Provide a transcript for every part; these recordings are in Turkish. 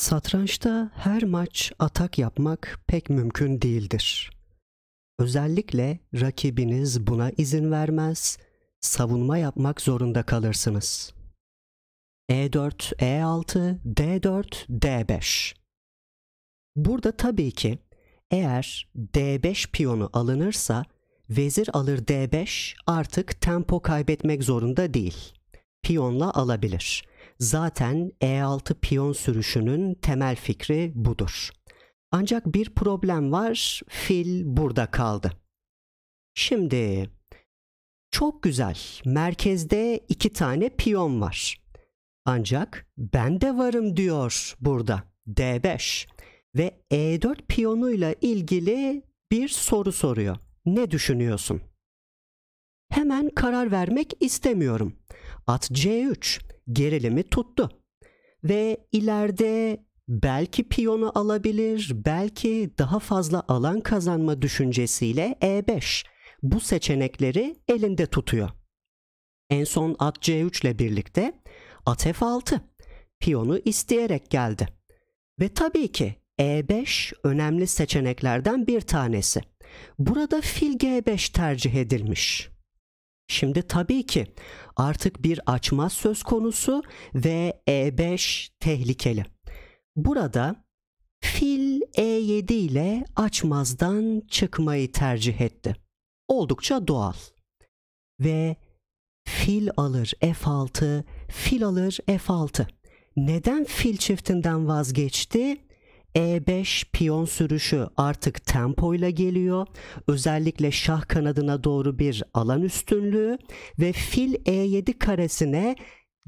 Satrançta her maç atak yapmak pek mümkün değildir. Özellikle rakibiniz buna izin vermez, savunma yapmak zorunda kalırsınız. E4, E6, D4, D5. Burada tabii ki eğer D5 piyonu alınırsa vezir alır D5 artık tempo kaybetmek zorunda değil. Piyonla alabilir. Zaten E6 piyon sürüşünün temel fikri budur. Ancak bir problem var. Fil burada kaldı. Şimdi çok güzel. Merkezde iki tane piyon var. Ancak ben de varım diyor burada. D5 ve E4 piyonuyla ilgili bir soru soruyor. Ne düşünüyorsun? Hemen karar vermek istemiyorum. At C3 gerilimi tuttu. Ve ileride belki piyonu alabilir, belki daha fazla alan kazanma düşüncesiyle E5 bu seçenekleri elinde tutuyor. En son at C3 ile birlikte at F6 piyonu isteyerek geldi. Ve tabii ki E5 önemli seçeneklerden bir tanesi. Burada fil G5 tercih edilmiş. Şimdi tabii ki artık bir açmaz söz konusu ve E5 tehlikeli. Burada fil E7 ile açmazdan çıkmayı tercih etti. Oldukça doğal. Ve fil alır F6, fil alır F6. Neden fil çiftinden vazgeçti? E5 piyon sürüşü artık tempoyla geliyor. Özellikle şah kanadına doğru bir alan üstünlüğü ve fil E7 karesine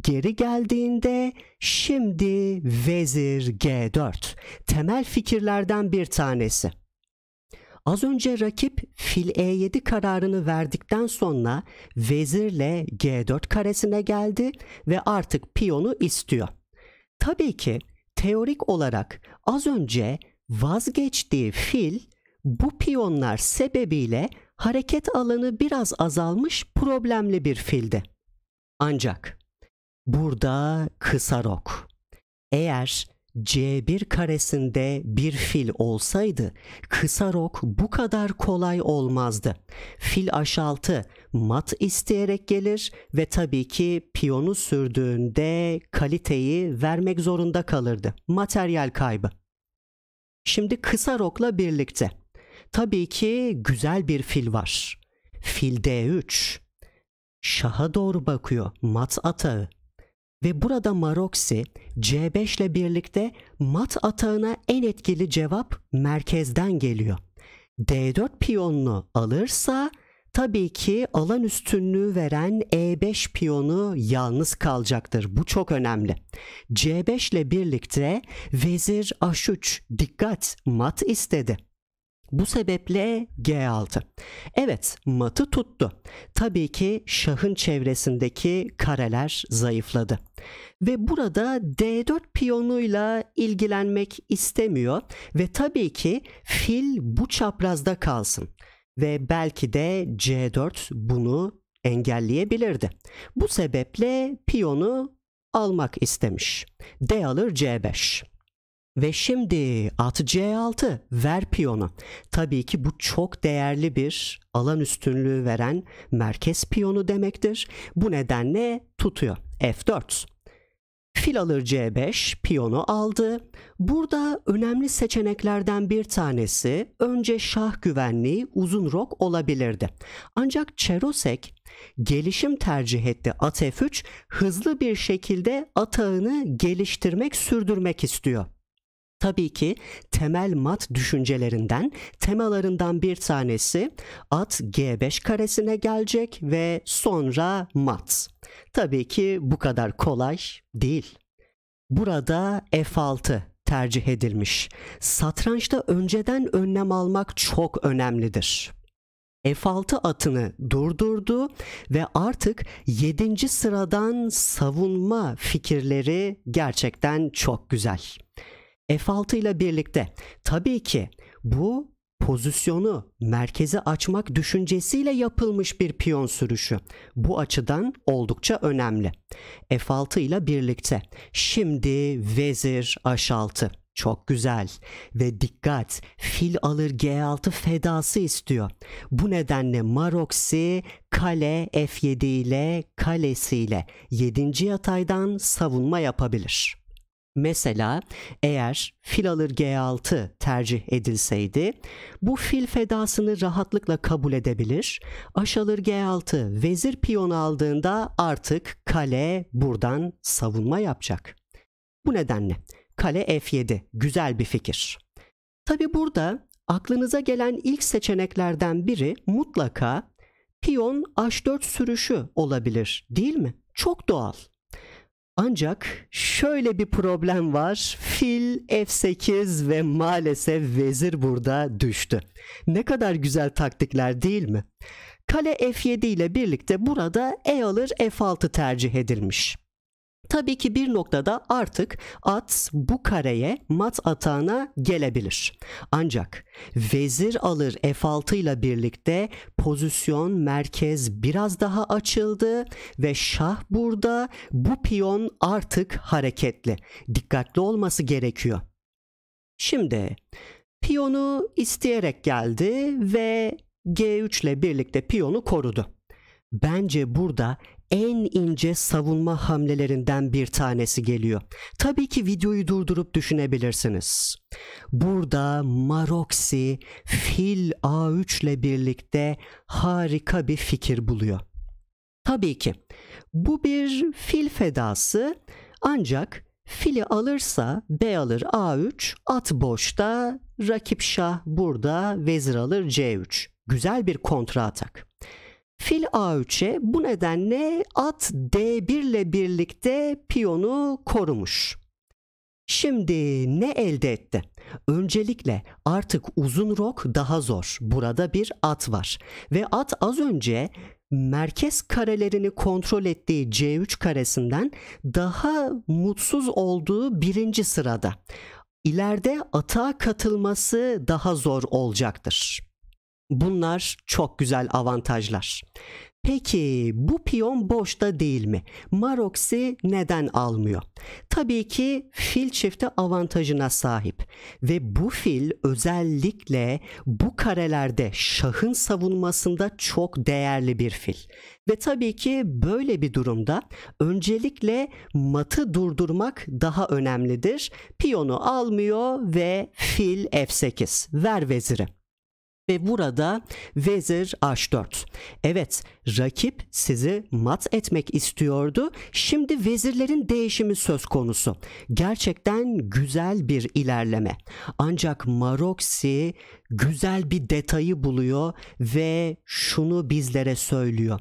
geri geldiğinde şimdi vezir G4. Temel fikirlerden bir tanesi. Az önce rakip fil E7 kararını verdikten sonra vezirle G4 karesine geldi ve artık piyonu istiyor. Tabii ki teorik olarak az önce vazgeçtiği fil bu piyonlar sebebiyle hareket alanı biraz azalmış problemli bir fildi. Ancak burada kısa rok. Eğer C1 karesinde bir fil olsaydı kısa rok bu kadar kolay olmazdı. Fil H6 mat isteyerek gelir ve tabii ki piyonu sürdüğünde kaliteyi vermek zorunda kalırdı. Materyal kaybı. Şimdi kısa rokla birlikte. Tabii ki güzel bir fil var. Fil D3. Şaha doğru bakıyor. Mat atağı. Ve burada Maroksi C5 ile birlikte mat atağına en etkili cevap merkezden geliyor. D4 piyonunu alırsa tabii ki alan üstünlüğü veren E5 piyonu yalnız kalacaktır. Bu çok önemli. C5 ile birlikte vezir A3 dikkat mat istedi. Bu sebeple G6. Evet matı tuttu. Tabii ki şahın çevresindeki kareler zayıfladı. Ve burada D4 piyonuyla ilgilenmek istemiyor ve tabii ki fil bu çaprazda kalsın. Ve belki de C4 bunu engelleyebilirdi. Bu sebeple piyonu almak istemiş. D alır C5. Ve şimdi at c6 ver piyonu. Tabii ki bu çok değerli bir alan üstünlüğü veren merkez piyonu demektir. Bu nedenle tutuyor. F4. Fil alır c5 piyonu aldı. Burada önemli seçeneklerden bir tanesi önce şah güvenliği uzun rok olabilirdi. Ancak Çerosek gelişim tercih etti at f3 hızlı bir şekilde atağını geliştirmek sürdürmek istiyor. Tabii ki temel mat düşüncelerinden temalarından bir tanesi at G5 karesine gelecek ve sonra mat. Tabii ki bu kadar kolay değil. Burada F6 tercih edilmiş. Satrançta önceden önlem almak çok önemlidir. F6 atını durdurdu ve artık 7. sıradan savunma fikirleri gerçekten çok güzel. F6 ile birlikte tabii ki bu pozisyonu merkeze açmak düşüncesiyle yapılmış bir piyon sürüşü. Bu açıdan oldukça önemli. F6 ile birlikte. Şimdi vezir H6. Çok güzel. Ve dikkat fil alır G6 fedası istiyor. Bu nedenle Maroksi kale F7 ile kalesiyle 7. yataydan savunma yapabilir. Mesela eğer fil alır G6 tercih edilseydi bu fil fedasını rahatlıkla kabul edebilir. Aş alır G6 vezir piyonu aldığında artık kale buradan savunma yapacak. Bu nedenle kale F7 güzel bir fikir. Tabi burada aklınıza gelen ilk seçeneklerden biri mutlaka piyon H4 sürüşü olabilir değil mi? Çok doğal. Ancak şöyle bir problem var. Fil F8 ve maalesef vezir burada düştü. Ne kadar güzel taktikler değil mi? Kale F7 ile birlikte burada E alır F6 tercih edilmiş. Tabii ki bir noktada artık at bu kareye mat atağına gelebilir. Ancak vezir alır f6 ile birlikte pozisyon merkez biraz daha açıldı ve şah burada bu piyon artık hareketli. Dikkatli olması gerekiyor. Şimdi piyonu isteyerek geldi ve G3 ile birlikte piyonu korudu. Bence burada en ince savunma hamlelerinden bir tanesi geliyor. Tabii ki videoyu durdurup düşünebilirsiniz. Burada Maroxi fil A3 ile birlikte harika bir fikir buluyor. Tabii ki bu bir fil fedası ancak fili alırsa B alır A3 at boşta rakip şah burada vezir alır C3. Güzel bir kontra atak. Fil A3'e bu nedenle at D1 ile birlikte piyonu korumuş. Şimdi ne elde etti? Öncelikle artık uzun rok daha zor. Burada bir at var. Ve at az önce merkez karelerini kontrol ettiği C3 karesinden daha mutsuz olduğu birinci sırada. İleride atağa katılması daha zor olacaktır. Bunlar çok güzel avantajlar. Peki bu piyon boşta değil mi? Maroksi neden almıyor? Tabii ki fil çifti avantajına sahip ve bu fil özellikle bu karelerde şahın savunmasında çok değerli bir fil. Ve tabii ki böyle bir durumda öncelikle matı durdurmak daha önemlidir. Piyonu almıyor ve fil F8 ver vezirim ve burada vezir h4. Evet rakip sizi mat etmek istiyordu. Şimdi vezirlerin değişimi söz konusu. Gerçekten güzel bir ilerleme. Ancak Maroksi güzel bir detayı buluyor ve şunu bizlere söylüyor.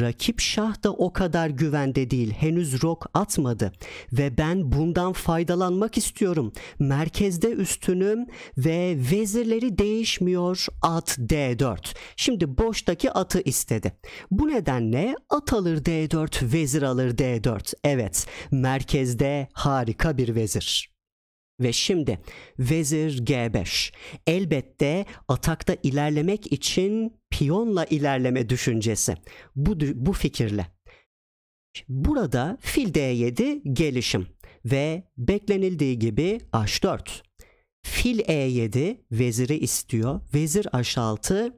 Rakip şah da o kadar güvende değil. Henüz rok atmadı ve ben bundan faydalanmak istiyorum. Merkezde üstünüm ve vezirleri değişmiyor at d4. Şimdi boştaki atı istedi. Bu nedenle at alır d4, vezir alır d4. Evet, merkezde harika bir vezir. Ve şimdi vezir g5. Elbette atakta ilerlemek için piyonla ilerleme düşüncesi. Bu, bu fikirle. Burada fil d7 gelişim ve beklenildiği gibi h4. Fil E7 veziri istiyor. Vezir H6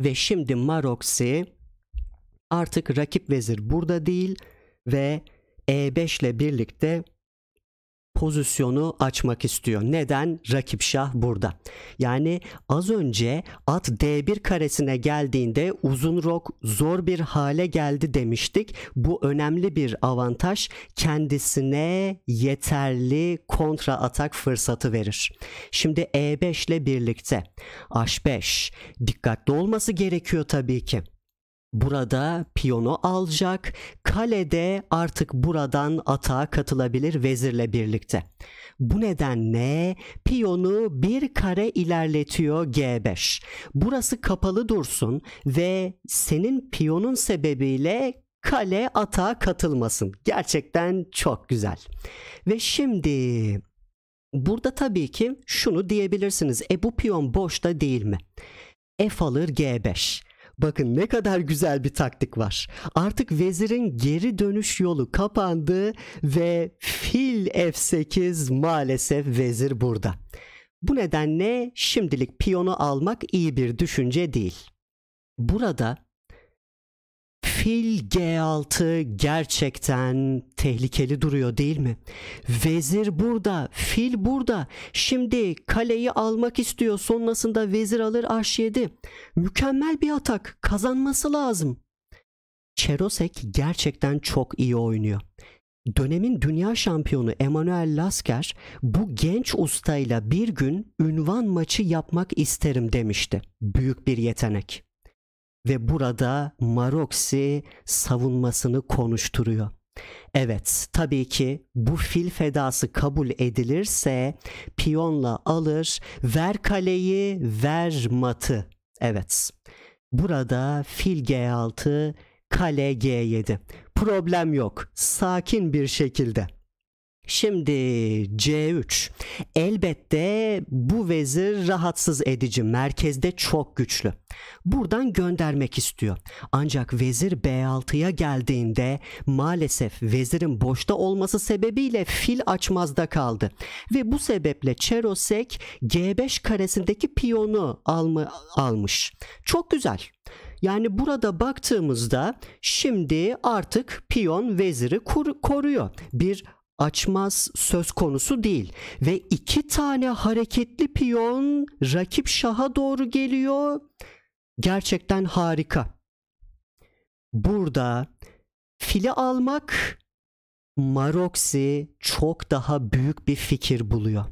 ve şimdi Maroksi artık rakip vezir burada değil ve E5 ile birlikte pozisyonu açmak istiyor. Neden? Rakip şah burada. Yani az önce at D1 karesine geldiğinde uzun rok zor bir hale geldi demiştik. Bu önemli bir avantaj kendisine yeterli kontra atak fırsatı verir. Şimdi E5 ile birlikte H5 dikkatli olması gerekiyor tabii ki burada piyonu alacak. Kale de artık buradan atağa katılabilir vezirle birlikte. Bu nedenle piyonu bir kare ilerletiyor G5. Burası kapalı dursun ve senin piyonun sebebiyle kale atağa katılmasın. Gerçekten çok güzel. Ve şimdi burada tabii ki şunu diyebilirsiniz. E bu piyon boşta değil mi? F alır G5. Bakın ne kadar güzel bir taktik var. Artık vezirin geri dönüş yolu kapandı ve fil F8 maalesef vezir burada. Bu nedenle şimdilik piyonu almak iyi bir düşünce değil. Burada Fil G6 gerçekten tehlikeli duruyor değil mi? Vezir burada, fil burada. Şimdi kaleyi almak istiyor. Sonrasında vezir alır H7. Mükemmel bir atak. Kazanması lazım. Cherosek gerçekten çok iyi oynuyor. Dönemin dünya şampiyonu Emanuel Lasker bu genç ustayla bir gün ünvan maçı yapmak isterim demişti. Büyük bir yetenek ve burada Maroksi savunmasını konuşturuyor. Evet, tabii ki bu fil fedası kabul edilirse piyonla alır, ver kaleyi, ver matı. Evet. Burada fil G6, kale G7. Problem yok. Sakin bir şekilde. Şimdi C3. Elbette bu vezir rahatsız edici. Merkezde çok güçlü. Buradan göndermek istiyor. Ancak vezir B6'ya geldiğinde maalesef vezirin boşta olması sebebiyle fil açmazda kaldı. Ve bu sebeple Çerosek G5 karesindeki piyonu alma, almış. Çok güzel. Yani burada baktığımızda şimdi artık piyon veziri koruyor. Bir açmaz söz konusu değil. Ve iki tane hareketli piyon rakip şaha doğru geliyor. Gerçekten harika. Burada fili almak Maroksi çok daha büyük bir fikir buluyor.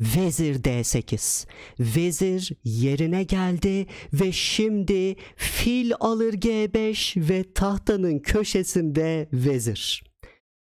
Vezir D8. Vezir yerine geldi ve şimdi fil alır G5 ve tahtanın köşesinde vezir.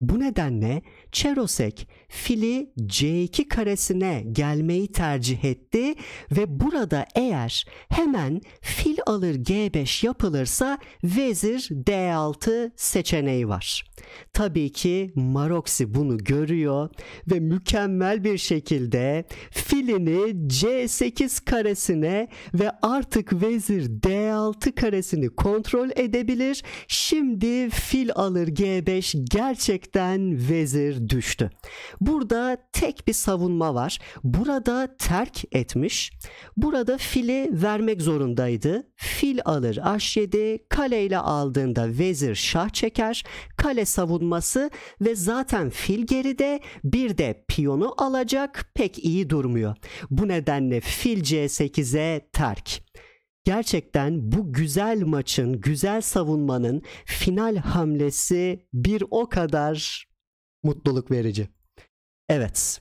Bu nedenle Çerosek fili C2 karesine gelmeyi tercih etti ve burada eğer hemen fil alır G5 yapılırsa vezir D6 seçeneği var. Tabii ki Maroksi bunu görüyor ve mükemmel bir şekilde filini C8 karesine ve artık vezir D6 karesini kontrol edebilir. Şimdi fil alır G5 gerçekten vezir düştü. Burada tek bir savunma var. Burada terk etmiş. Burada fili vermek zorundaydı. Fil alır h7, kaleyle aldığında vezir şah çeker. Kale savunması ve zaten fil geride bir de piyonu alacak pek iyi durmuyor. Bu nedenle fil c8'e terk. Gerçekten bu güzel maçın, güzel savunmanın final hamlesi bir o kadar mutluluk verici. Evet.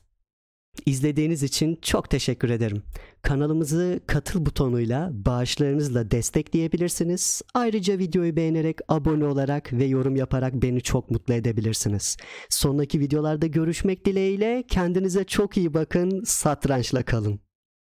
İzlediğiniz için çok teşekkür ederim. Kanalımızı katıl butonuyla bağışlarınızla destekleyebilirsiniz. Ayrıca videoyu beğenerek, abone olarak ve yorum yaparak beni çok mutlu edebilirsiniz. Sonraki videolarda görüşmek dileğiyle kendinize çok iyi bakın, satrançla kalın.